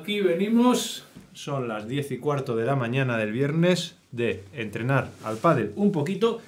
Aquí venimos. Son las 10 y cuarto de la mañana del viernes de entrenar al pádel un poquito.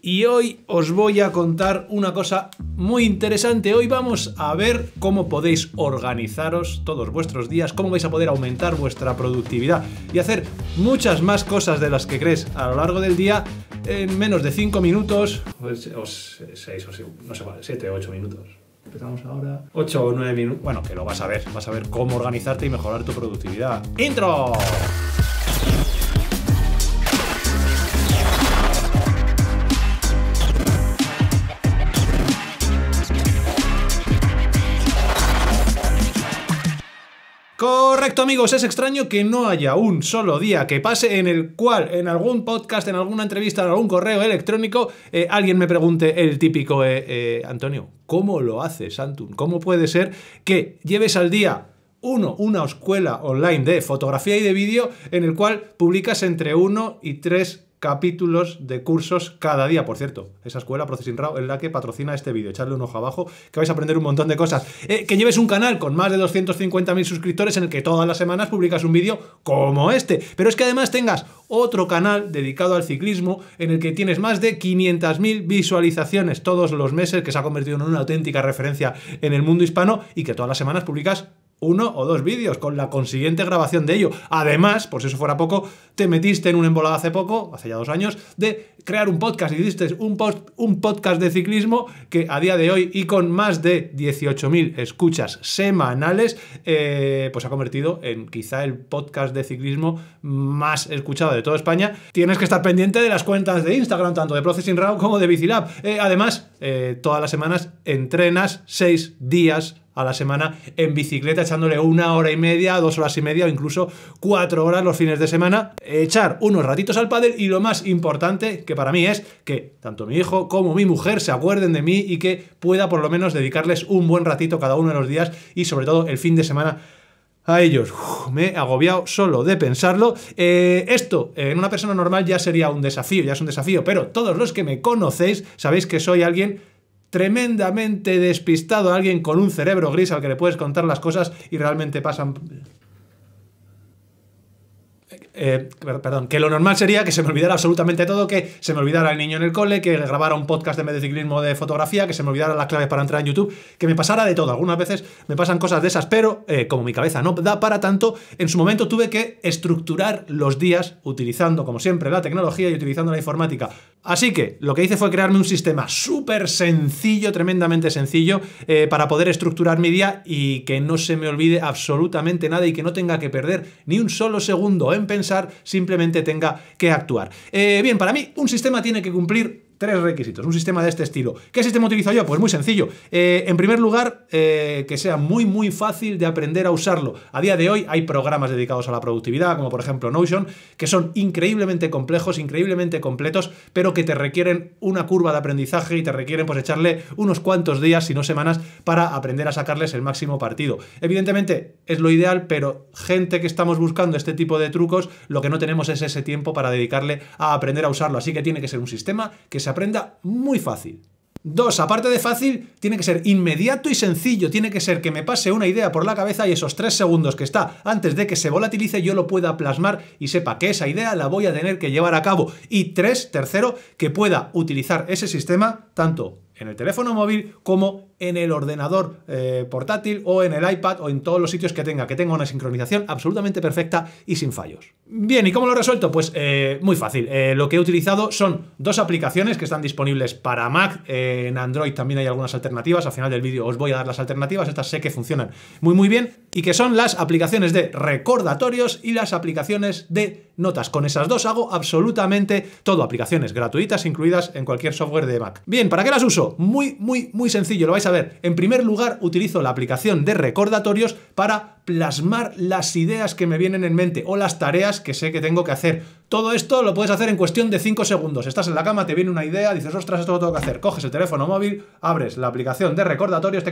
Y hoy os voy a contar una cosa muy interesante. Hoy vamos a ver cómo podéis organizaros todos vuestros días, cómo vais a poder aumentar vuestra productividad y hacer muchas más cosas de las que crees a lo largo del día en menos de 5 minutos, pues o 6 o 7 o 8 minutos. Empezamos ahora. 8 o 9 minutos. Bueno, que lo vas a ver. Vas a ver cómo organizarte y mejorar tu productividad. ¡Intro! Correcto amigos, es extraño que no haya un solo día que pase en el cual en algún podcast, en alguna entrevista, en algún correo electrónico, eh, alguien me pregunte el típico, eh, eh, Antonio, ¿cómo lo haces, Antun? ¿Cómo puede ser que lleves al día uno, una escuela online de fotografía y de vídeo en el cual publicas entre uno y tres capítulos de cursos cada día. Por cierto, esa escuela Processing Raw en la que patrocina este vídeo. echarle un ojo abajo que vais a aprender un montón de cosas. Eh, que lleves un canal con más de 250.000 suscriptores en el que todas las semanas publicas un vídeo como este. Pero es que además tengas otro canal dedicado al ciclismo en el que tienes más de 500.000 visualizaciones todos los meses, que se ha convertido en una auténtica referencia en el mundo hispano y que todas las semanas publicas uno o dos vídeos con la consiguiente grabación de ello. Además, por si eso fuera poco, te metiste en un embolado hace poco, hace ya dos años, de crear un podcast y un, un podcast de ciclismo que a día de hoy y con más de 18.000 escuchas semanales, eh, pues ha convertido en quizá el podcast de ciclismo más escuchado de toda España. Tienes que estar pendiente de las cuentas de Instagram, tanto de Processing Raw como de Bicilab. Eh, además, eh, todas las semanas entrenas seis días a la semana en bicicleta, echándole una hora y media, dos horas y media o incluso cuatro horas los fines de semana, echar unos ratitos al padre, y lo más importante que para mí es que tanto mi hijo como mi mujer se acuerden de mí y que pueda por lo menos dedicarles un buen ratito cada uno de los días y sobre todo el fin de semana a ellos. me he agobiado solo de pensarlo. Eh, esto eh, en una persona normal ya sería un desafío, ya es un desafío, pero todos los que me conocéis sabéis que soy alguien tremendamente despistado, a alguien con un cerebro gris al que le puedes contar las cosas y realmente pasan eh, perdón, que lo normal sería que se me olvidara absolutamente todo, que se me olvidara el niño en el cole, que grabara un podcast de mediciclismo de fotografía, que se me olvidara las claves para entrar en YouTube, que me pasara de todo. Algunas veces me pasan cosas de esas, pero eh, como mi cabeza no da para tanto, en su momento tuve que estructurar los días utilizando, como siempre, la tecnología y utilizando la informática. Así que lo que hice fue crearme un sistema súper sencillo, tremendamente sencillo, eh, para poder estructurar mi día y que no se me olvide absolutamente nada y que no tenga que perder ni un solo segundo en pensar simplemente tenga que actuar. Eh, bien, para mí un sistema tiene que cumplir Tres requisitos, un sistema de este estilo. ¿Qué sistema utilizo yo? Pues muy sencillo. Eh, en primer lugar, eh, que sea muy, muy fácil de aprender a usarlo. A día de hoy hay programas dedicados a la productividad, como por ejemplo Notion, que son increíblemente complejos, increíblemente completos, pero que te requieren una curva de aprendizaje y te requieren pues echarle unos cuantos días, si no semanas, para aprender a sacarles el máximo partido. Evidentemente es lo ideal, pero gente que estamos buscando este tipo de trucos, lo que no tenemos es ese tiempo para dedicarle a aprender a usarlo. Así que tiene que ser un sistema que se aprenda muy fácil. Dos, aparte de fácil, tiene que ser inmediato y sencillo, tiene que ser que me pase una idea por la cabeza y esos tres segundos que está antes de que se volatilice yo lo pueda plasmar y sepa que esa idea la voy a tener que llevar a cabo. Y tres, tercero, que pueda utilizar ese sistema tanto en el teléfono móvil como en el ordenador eh, portátil o en el iPad o en todos los sitios que tenga, que tenga una sincronización absolutamente perfecta y sin fallos. Bien, ¿y cómo lo he resuelto? Pues eh, muy fácil. Eh, lo que he utilizado son dos aplicaciones que están disponibles para Mac. en Android también hay algunas alternativas. Al final del vídeo os voy a dar las alternativas. Estas sé que funcionan muy muy bien y que son las aplicaciones de recordatorios y las aplicaciones de notas. Con esas dos hago absolutamente todo. Aplicaciones gratuitas incluidas en cualquier software de Mac. Bien, ¿para qué las uso? Muy, muy, muy sencillo. Lo vais a a ver, en primer lugar utilizo la aplicación de recordatorios para plasmar las ideas que me vienen en mente o las tareas que sé que tengo que hacer. Todo esto lo puedes hacer en cuestión de 5 segundos. Estás en la cama, te viene una idea, dices, ostras, esto lo tengo que hacer. Coges el teléfono móvil, abres la aplicación de recordatorios,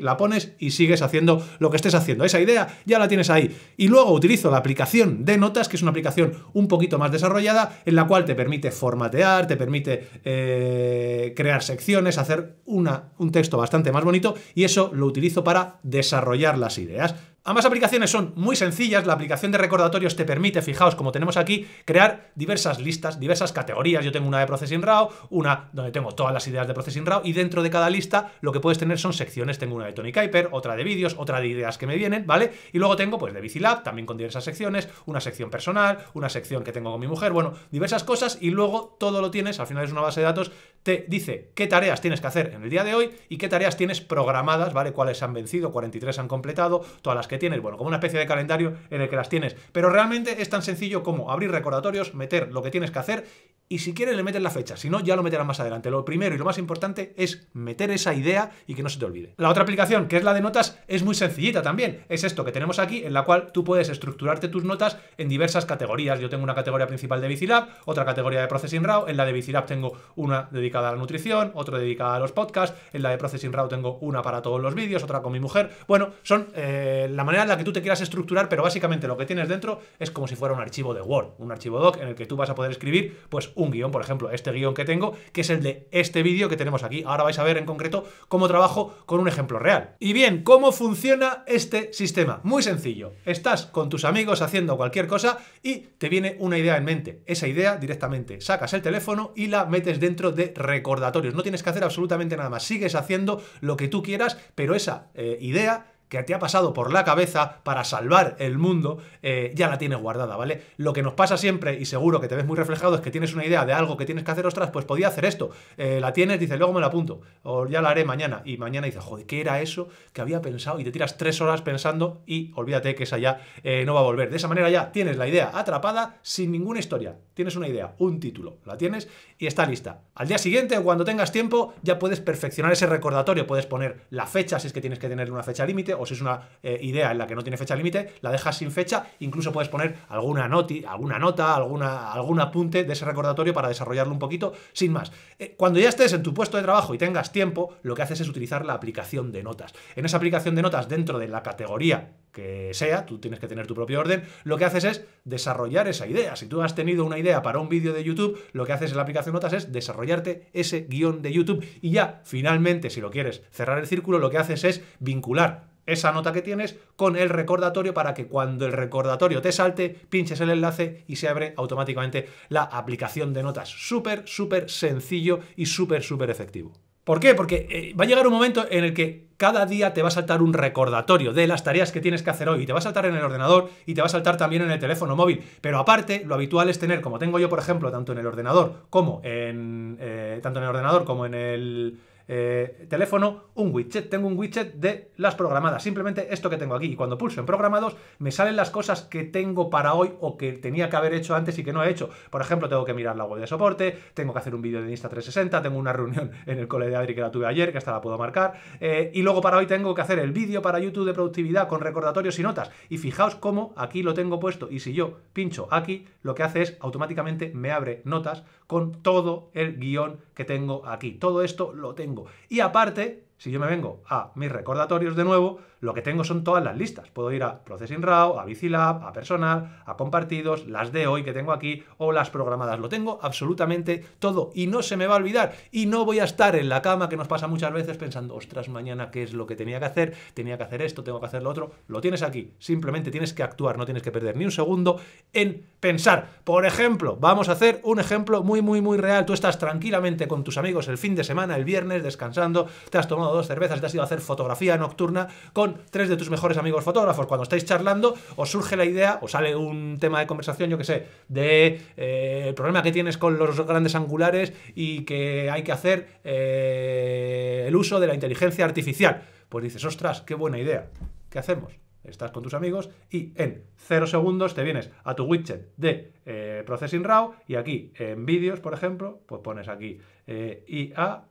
la pones y sigues haciendo lo que estés haciendo. Esa idea ya la tienes ahí. Y luego utilizo la aplicación de notas, que es una aplicación un poquito más desarrollada, en la cual te permite formatear, te permite eh, crear secciones, hacer una, un texto bastante más bonito y eso lo utilizo para desarrollar las ideas. Ambas aplicaciones son muy sencillas, la aplicación de recordatorios te permite, fijaos como tenemos aquí, crear diversas listas, diversas categorías. Yo tengo una de Processing RAW, una donde tengo todas las ideas de Processing RAW y dentro de cada lista lo que puedes tener son secciones. Tengo una de Tony Kuiper, otra de vídeos, otra de ideas que me vienen, ¿vale? Y luego tengo pues de Bicilab, también con diversas secciones, una sección personal, una sección que tengo con mi mujer, bueno, diversas cosas y luego todo lo tienes, al final es una base de datos te dice qué tareas tienes que hacer en el día de hoy y qué tareas tienes programadas, ¿vale? Cuáles han vencido, 43 han completado, todas las que tienes, bueno, como una especie de calendario en el que las tienes. Pero realmente es tan sencillo como abrir recordatorios, meter lo que tienes que hacer y si quieres le metes la fecha, si no ya lo meterás más adelante. Lo primero y lo más importante es meter esa idea y que no se te olvide. La otra aplicación, que es la de notas, es muy sencillita también. Es esto que tenemos aquí, en la cual tú puedes estructurarte tus notas en diversas categorías. Yo tengo una categoría principal de Bicilab, otra categoría de Processing RAW, en la de Bicilab tengo una dedicada a la nutrición, otra dedicada a los podcasts, en la de Processing RAW tengo una para todos los vídeos, otra con mi mujer. Bueno, son eh, la manera en la que tú te quieras estructurar, pero básicamente lo que tienes dentro es como si fuera un archivo de Word, un archivo doc en el que tú vas a poder escribir pues un guión, por ejemplo, este guión que tengo, que es el de este vídeo que tenemos aquí. Ahora vais a ver en concreto cómo trabajo con un ejemplo real. Y bien, ¿cómo funciona este sistema? Muy sencillo. Estás con tus amigos haciendo cualquier cosa y te viene una idea en mente. Esa idea directamente sacas el teléfono y la metes dentro de recordatorios. No tienes que hacer absolutamente nada más. Sigues haciendo lo que tú quieras, pero esa eh, idea que te ha pasado por la cabeza para salvar el mundo, eh, ya la tienes guardada, ¿vale? Lo que nos pasa siempre, y seguro que te ves muy reflejado, es que tienes una idea de algo que tienes que hacer, ostras, pues podía hacer esto. Eh, la tienes, dices, luego me la apunto, o ya la haré mañana. Y mañana dices, joder, ¿qué era eso que había pensado? Y te tiras tres horas pensando y olvídate que esa ya eh, no va a volver. De esa manera ya tienes la idea atrapada sin ninguna historia. Tienes una idea, un título, la tienes y está lista. Al día siguiente, cuando tengas tiempo, ya puedes perfeccionar ese recordatorio, puedes poner la fecha, si es que tienes que tener una fecha límite, o si es una eh, idea en la que no tiene fecha límite, la dejas sin fecha, incluso puedes poner alguna, noti, alguna nota, alguna, algún apunte de ese recordatorio para desarrollarlo un poquito, sin más. Eh, cuando ya estés en tu puesto de trabajo y tengas tiempo, lo que haces es utilizar la aplicación de notas. En esa aplicación de notas, dentro de la categoría que sea, tú tienes que tener tu propio orden, lo que haces es desarrollar esa idea. Si tú has tenido una idea para un vídeo de YouTube, lo que haces en la aplicación de Notas es desarrollarte ese guión de YouTube y ya finalmente, si lo quieres cerrar el círculo, lo que haces es vincular esa nota que tienes con el recordatorio para que cuando el recordatorio te salte, pinches el enlace y se abre automáticamente la aplicación de notas. Súper, súper sencillo y súper, súper efectivo. ¿Por qué? Porque eh, va a llegar un momento en el que cada día te va a saltar un recordatorio de las tareas que tienes que hacer hoy. Y te va a saltar en el ordenador y te va a saltar también en el teléfono móvil. Pero aparte, lo habitual es tener, como tengo yo, por ejemplo, tanto en el ordenador como en. Eh, tanto en el ordenador como en el eh, teléfono un widget. Tengo un widget de las programadas, simplemente esto que tengo aquí. Y cuando pulso en programados, me salen las cosas que tengo para hoy o que tenía que haber hecho antes y que no he hecho. Por ejemplo, tengo que mirar la web de soporte, tengo que hacer un vídeo de Insta360, tengo una reunión en el cole de Adri que la tuve ayer, que hasta la puedo marcar. Eh, y luego para hoy tengo que hacer el vídeo para YouTube de productividad con recordatorios y notas. Y fijaos cómo aquí lo tengo puesto. Y si yo pincho aquí, lo que hace es automáticamente me abre notas con todo el guión que tengo aquí. Todo esto lo tengo. Y aparte, si yo me vengo a mis recordatorios de nuevo, lo que tengo son todas las listas. Puedo ir a Processing RAW, a Bicilab, a Personal, a Compartidos, las de hoy que tengo aquí o las programadas. Lo tengo absolutamente todo y no se me va a olvidar. Y no voy a estar en la cama que nos pasa muchas veces pensando, ostras, mañana qué es lo que tenía que hacer, tenía que hacer esto, tengo que hacer lo otro. Lo tienes aquí. Simplemente tienes que actuar, no tienes que perder ni un segundo en pensar. Por ejemplo, vamos a hacer un ejemplo muy, muy, muy real. Tú estás tranquilamente con tus amigos el fin de semana, el viernes, descansando, te has tomado dos cervezas te has ido a hacer fotografía nocturna con tres de tus mejores amigos fotógrafos. Cuando estáis charlando, os surge la idea, o sale un tema de conversación, yo que sé, de eh, el problema que tienes con los grandes angulares y que hay que hacer eh, el uso de la inteligencia artificial. Pues dices, ostras, qué buena idea. ¿Qué hacemos? Estás con tus amigos y en cero segundos te vienes a tu widget de eh, Processing RAW y aquí en vídeos, por ejemplo, pues pones aquí IA,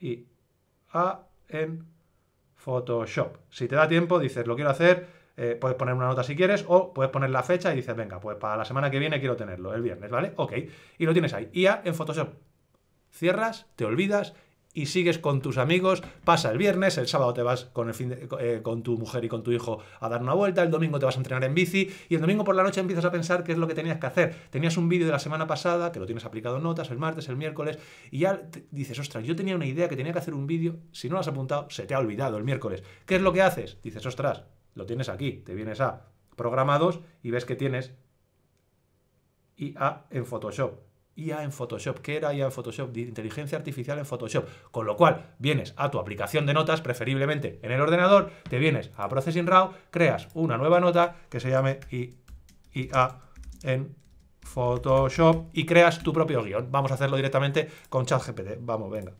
IA, en Photoshop. Si te da tiempo, dices, lo quiero hacer, eh, puedes poner una nota si quieres o puedes poner la fecha y dices, venga, pues para la semana que viene quiero tenerlo, el viernes, ¿vale? Ok, y lo tienes ahí. ya en Photoshop. Cierras, te olvidas y sigues con tus amigos, pasa el viernes, el sábado te vas con, el eh, con tu mujer y con tu hijo a dar una vuelta, el domingo te vas a entrenar en bici y el domingo por la noche empiezas a pensar qué es lo que tenías que hacer. Tenías un vídeo de la semana pasada, que lo tienes aplicado en notas, el martes, el miércoles, y ya dices, ostras, yo tenía una idea que tenía que hacer un vídeo, si no lo has apuntado, se te ha olvidado el miércoles. ¿Qué es lo que haces? Dices, ostras, lo tienes aquí, te vienes a programados y ves que tienes a en Photoshop IA en Photoshop. ¿Qué era IA en Photoshop? Inteligencia artificial en Photoshop. Con lo cual, vienes a tu aplicación de notas, preferiblemente en el ordenador, te vienes a Processing RAW, creas una nueva nota que se llame IA en Photoshop y creas tu propio guión. Vamos a hacerlo directamente con ChatGPT. Vamos, venga.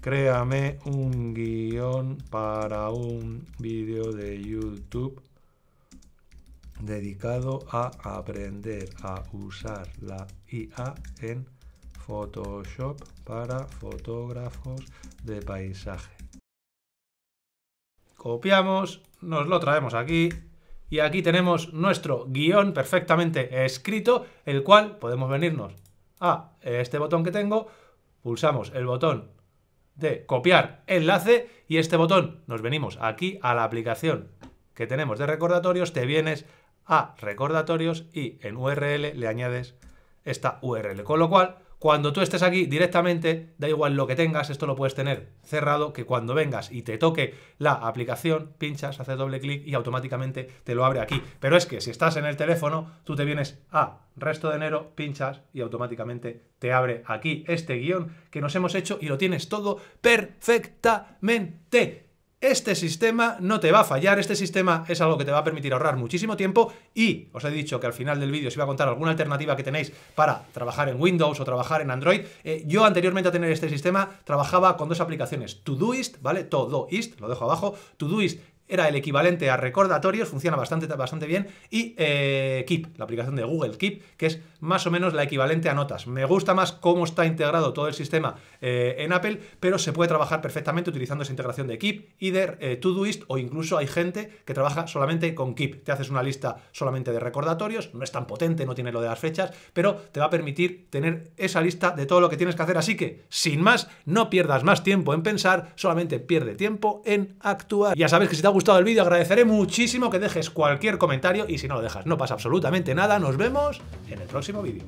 Créame un guión para un vídeo de YouTube dedicado a aprender a usar la IA en Photoshop para fotógrafos de paisaje. Copiamos, nos lo traemos aquí y aquí tenemos nuestro guión perfectamente escrito, el cual podemos venirnos a este botón que tengo, pulsamos el botón de copiar enlace y este botón nos venimos aquí a la aplicación que tenemos de recordatorios, te vienes a recordatorios y en URL le añades esta URL. Con lo cual, cuando tú estés aquí directamente, da igual lo que tengas, esto lo puedes tener cerrado, que cuando vengas y te toque la aplicación, pinchas, haces doble clic y automáticamente te lo abre aquí. Pero es que si estás en el teléfono, tú te vienes a resto de enero, pinchas y automáticamente te abre aquí este guión que nos hemos hecho y lo tienes todo perfectamente este sistema no te va a fallar, este sistema es algo que te va a permitir ahorrar muchísimo tiempo y os he dicho que al final del vídeo os iba a contar alguna alternativa que tenéis para trabajar en Windows o trabajar en Android. Eh, yo anteriormente a tener este sistema trabajaba con dos aplicaciones, Todoist, ¿vale? Todoist, lo dejo abajo, Todoist era el equivalente a recordatorios, funciona bastante, bastante bien, y eh, Keep, la aplicación de Google Keep, que es más o menos la equivalente a notas. Me gusta más cómo está integrado todo el sistema eh, en Apple, pero se puede trabajar perfectamente utilizando esa integración de Keep y de eh, Todoist, o incluso hay gente que trabaja solamente con Keep. Te haces una lista solamente de recordatorios, no es tan potente, no tiene lo de las fechas, pero te va a permitir tener esa lista de todo lo que tienes que hacer. Así que, sin más, no pierdas más tiempo en pensar, solamente pierde tiempo en actuar. Ya sabes que si gustado el vídeo, agradeceré muchísimo que dejes cualquier comentario y si no lo dejas no pasa absolutamente nada. Nos vemos en el próximo vídeo.